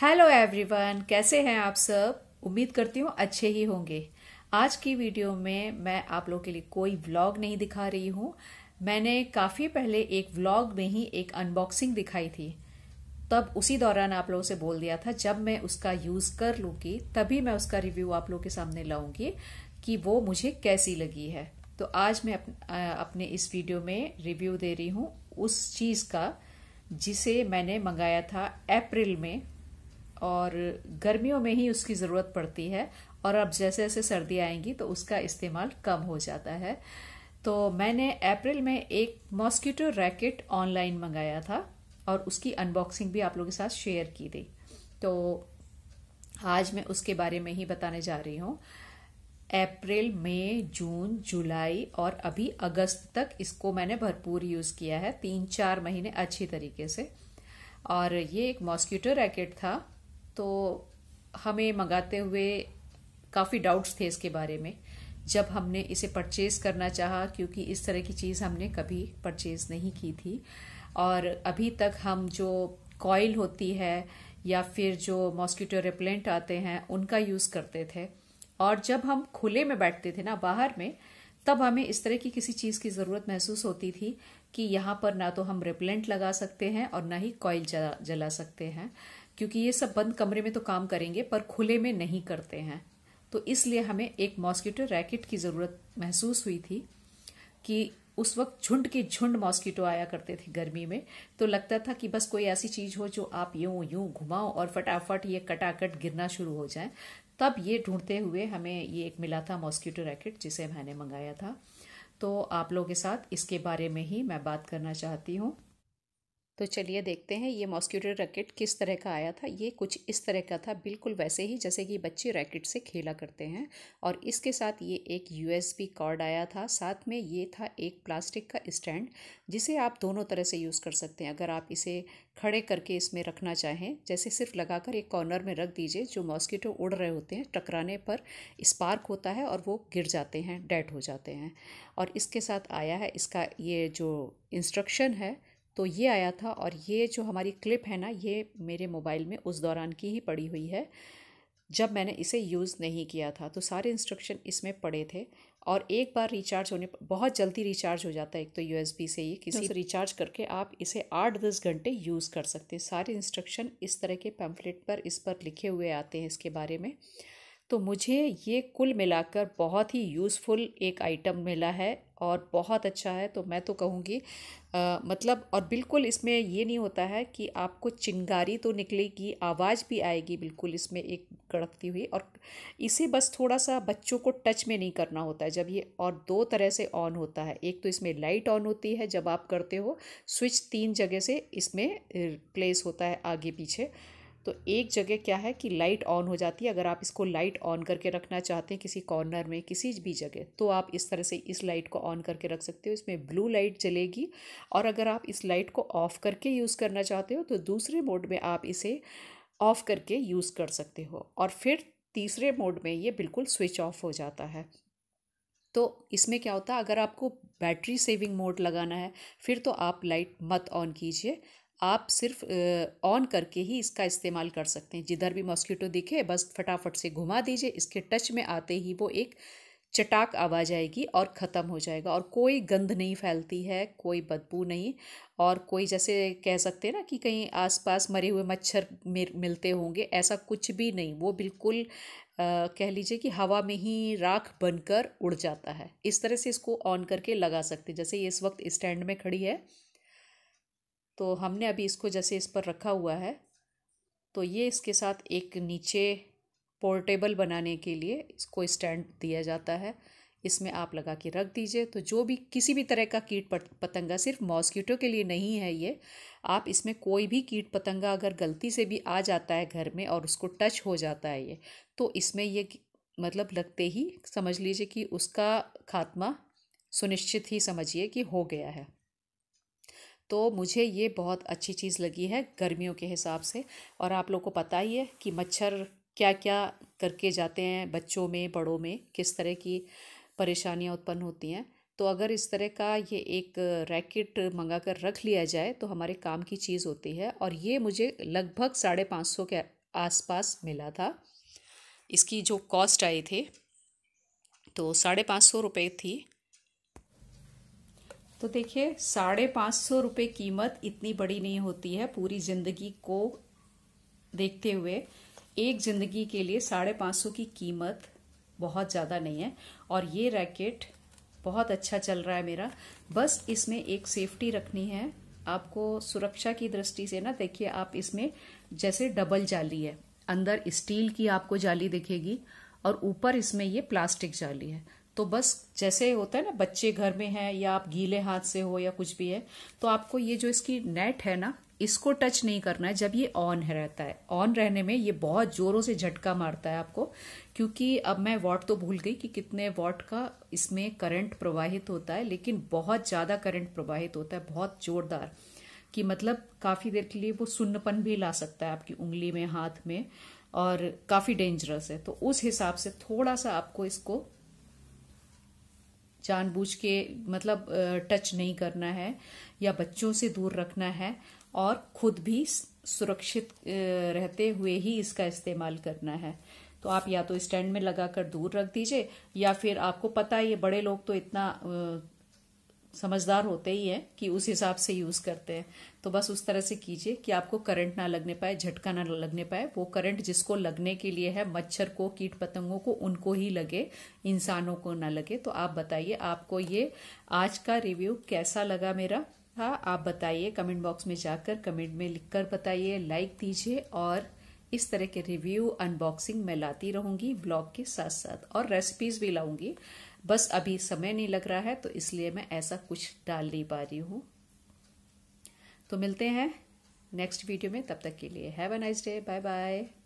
hello everyone कैसे हैं आप सब उम्मीद करती हूँ अच्छे ही होंगे आज की वीडियो में मैं आप लोगों के लिए कोई व्लॉग नहीं दिखा रही हूँ मैंने काफ़ी पहले एक व्लॉग में ही एक अनबॉक्सिंग दिखाई थी तब उसी दौरान आप लोगों से बोल दिया था जब मैं उसका यूज़ कर लूँगी तभी मैं उसका रिव्यू आप लोग के सामने लाऊंगी कि वो मुझे कैसी लगी है तो आज मैं अपने इस वीडियो में रिव्यू दे रही हूँ उस चीज़ का जिसे मैंने मंगाया था अप्रैल में और गर्मियों में ही उसकी ज़रूरत पड़ती है और अब जैसे जैसे सर्दी आएंगी तो उसका इस्तेमाल कम हो जाता है तो मैंने अप्रैल में एक मॉस्किटो रैकेट ऑनलाइन मंगाया था और उसकी अनबॉक्सिंग भी आप लोगों के साथ शेयर की थी तो आज मैं उसके बारे में ही बताने जा रही हूँ अप्रैल मई जून जुलाई और अभी अगस्त तक इसको मैंने भरपूर यूज़ किया है तीन चार महीने अच्छी तरीके से और ये एक मॉस्किटो रैकेट था तो हमें मंगाते हुए काफ़ी डाउट्स थे इसके बारे में जब हमने इसे परचेज़ करना चाहा क्योंकि इस तरह की चीज़ हमने कभी परचेज़ नहीं की थी और अभी तक हम जो कॉयल होती है या फिर जो मॉस्किटो रिपेलेंट आते हैं उनका यूज़ करते थे और जब हम खुले में बैठते थे ना बाहर में तब हमें इस तरह की किसी चीज़ की ज़रूरत महसूस होती थी कि यहाँ पर ना तो हम रिपेलेंट लगा सकते हैं और ना ही कॉयल जला, जला सकते हैं क्योंकि ये सब बंद कमरे में तो काम करेंगे पर खुले में नहीं करते हैं तो इसलिए हमें एक मॉस्किटो रैकेट की ज़रूरत महसूस हुई थी कि उस वक्त झुंड के झुंड मॉस्किटो आया करते थे गर्मी में तो लगता था कि बस कोई ऐसी चीज़ हो जो आप यूं यूं घुमाओ और फटाफट ये कटाकट गिरना शुरू हो जाए तब ये ढूंढते हुए हमें ये एक मिला था मॉस्किटो रैकेट जिसे मैंने मंगाया था तो आप लोगों के साथ इसके बारे में ही मैं बात करना चाहती हूँ तो चलिए देखते हैं ये मॉस्क्यूटो रैकेट किस तरह का आया था ये कुछ इस तरह का था बिल्कुल वैसे ही जैसे कि बच्चे रैकेट से खेला करते हैं और इसके साथ ये एक यूएसबी कॉर्ड आया था साथ में ये था एक प्लास्टिक का स्टैंड जिसे आप दोनों तरह से यूज़ कर सकते हैं अगर आप इसे खड़े करके इसमें रखना चाहें जैसे सिर्फ लगाकर एक कॉर्नर में रख दीजिए जो मॉस्किटो उड़ रहे होते हैं टकराने पर स्पार्क होता है और वो गिर जाते हैं डेड हो जाते हैं और इसके साथ आया है इसका ये जो इंस्ट्रक्शन है तो ये आया था और ये जो हमारी क्लिप है ना ये मेरे मोबाइल में उस दौरान की ही पड़ी हुई है जब मैंने इसे यूज़ नहीं किया था तो सारे इंस्ट्रक्शन इसमें पड़े थे और एक बार रिचार्ज होने बहुत जल्दी रिचार्ज हो जाता है एक तो यू से ये किसी रिचार्ज करके आप इसे आठ दस घंटे यूज़ कर सकते हैं सारे इंस्ट्रक्शन इस तरह के पैम्फलेट पर इस पर लिखे हुए आते हैं इसके बारे में तो मुझे ये कुल मिलाकर बहुत ही यूज़फुल एक आइटम मिला है और बहुत अच्छा है तो मैं तो कहूँगी मतलब और बिल्कुल इसमें ये नहीं होता है कि आपको चिंगारी तो निकलेगी आवाज़ भी आएगी बिल्कुल इसमें एक कड़कती हुई और इसे बस थोड़ा सा बच्चों को टच में नहीं करना होता है जब ये और दो तरह से ऑन होता है एक तो इसमें लाइट ऑन होती है जब आप करते हो स्विच तीन जगह से इसमें प्लेस होता है आगे पीछे तो एक जगह क्या है कि लाइट ऑन हो जाती है अगर आप इसको लाइट ऑन करके रखना चाहते हैं किसी कॉर्नर में किसी भी जगह तो आप इस तरह से इस लाइट को ऑन करके रख सकते हो इसमें ब्लू लाइट जलेगी और अगर आप इस लाइट को ऑफ़ करके यूज़ करना चाहते हो तो दूसरे मोड में आप इसे ऑफ़ करके यूज़ कर सकते हो और फिर तीसरे मोड में ये बिल्कुल स्विच ऑफ हो जाता है तो इसमें क्या होता है अगर आपको बैटरी सेविंग मोड लगाना है फिर तो आप लाइट मत ऑन कीजिए आप सिर्फ ऑन करके ही इसका इस्तेमाल कर सकते हैं जिधर भी मॉस्किटो दिखे बस फटाफट से घुमा दीजिए इसके टच में आते ही वो एक चटाक आवाज आएगी और ख़त्म हो जाएगा और कोई गंध नहीं फैलती है कोई बदबू नहीं और कोई जैसे कह सकते हैं ना कि कहीं आसपास मरे हुए मच्छर मिलते होंगे ऐसा कुछ भी नहीं वो बिल्कुल आ, कह लीजिए कि हवा में ही राख बनकर उड़ जाता है इस तरह से इसको ऑन करके लगा सकते जैसे ये इस वक्त स्टैंड में खड़ी है तो हमने अभी इसको जैसे इस पर रखा हुआ है तो ये इसके साथ एक नीचे पोर्टेबल बनाने के लिए इसको स्टैंड दिया जाता है इसमें आप लगा के रख दीजिए तो जो भी किसी भी तरह का कीट पतंगा सिर्फ मॉस्किटो के लिए नहीं है ये आप इसमें कोई भी कीट पतंगा अगर गलती से भी आ जाता है घर में और उसको टच हो जाता है ये तो इसमें ये मतलब लगते ही समझ लीजिए कि उसका खात्मा सुनिश्चित ही समझिए कि हो गया है तो मुझे ये बहुत अच्छी चीज़ लगी है गर्मियों के हिसाब से और आप लोग को पता ही है कि मच्छर क्या क्या करके जाते हैं बच्चों में बड़ों में किस तरह की परेशानियाँ उत्पन्न होती हैं तो अगर इस तरह का ये एक रैकेट मंगा कर रख लिया जाए तो हमारे काम की चीज़ होती है और ये मुझे लगभग साढ़े पाँच सौ के आसपास मिला था इसकी जो कॉस्ट आई थी तो साढ़े पाँच सौ रुपये थी तो देखिए साढ़े पाँच सौ रुपये कीमत इतनी बड़ी नहीं होती है पूरी ज़िंदगी को देखते हुए एक ज़िंदगी के लिए साढ़े पाँच सौ की कीमत बहुत ज़्यादा नहीं है और ये रैकेट बहुत अच्छा चल रहा है मेरा बस इसमें एक सेफ्टी रखनी है आपको सुरक्षा की दृष्टि से ना देखिए आप इसमें जैसे डबल जाली है अंदर स्टील की आपको जाली दिखेगी और ऊपर इसमें ये प्लास्टिक जाली है तो बस जैसे होता है ना बच्चे घर में हैं या आप गीले हाथ से हो या कुछ भी है तो आपको ये जो इसकी नेट है ना इसको टच नहीं करना है जब ये ऑन है रहता है ऑन रहने में ये बहुत जोरों से झटका मारता है आपको क्योंकि अब मैं वॉट तो भूल गई कि कितने वॉट का इसमें करंट प्रवाहित होता है लेकिन बहुत ज़्यादा करंट प्रवाहित होता है बहुत जोरदार कि मतलब काफ़ी देर के लिए वो सुन्नपन भी ला सकता है आपकी उंगली में हाथ में और काफ़ी डेंजरस है तो उस हिसाब से थोड़ा सा आपको इसको जानबूझ के मतलब टच नहीं करना है या बच्चों से दूर रखना है और खुद भी सुरक्षित रहते हुए ही इसका इस्तेमाल करना है तो आप या तो स्टैंड में लगाकर दूर रख दीजिए या फिर आपको पता है ये बड़े लोग तो इतना समझदार होते ही हैं कि उस हिसाब से यूज़ करते हैं तो बस उस तरह से कीजिए कि आपको करंट ना लगने पाए झटका ना लगने पाए वो करंट जिसको लगने के लिए है मच्छर को कीट पतंगों को उनको ही लगे इंसानों को ना लगे तो आप बताइए आपको ये आज का रिव्यू कैसा लगा मेरा था हाँ, आप बताइए कमेंट बॉक्स में जाकर कमेंट में लिखकर बताइए लाइक दीजिए और इस तरह के रिव्यू अनबॉक्सिंग मैं लाती रहूंगी ब्लॉग के साथ साथ और रेसिपीज भी लाऊंगी बस अभी समय नहीं लग रहा है तो इसलिए मैं ऐसा कुछ डाल नहीं पा रही हूँ तो मिलते हैं नेक्स्ट वीडियो में तब तक के लिए have a nice day bye bye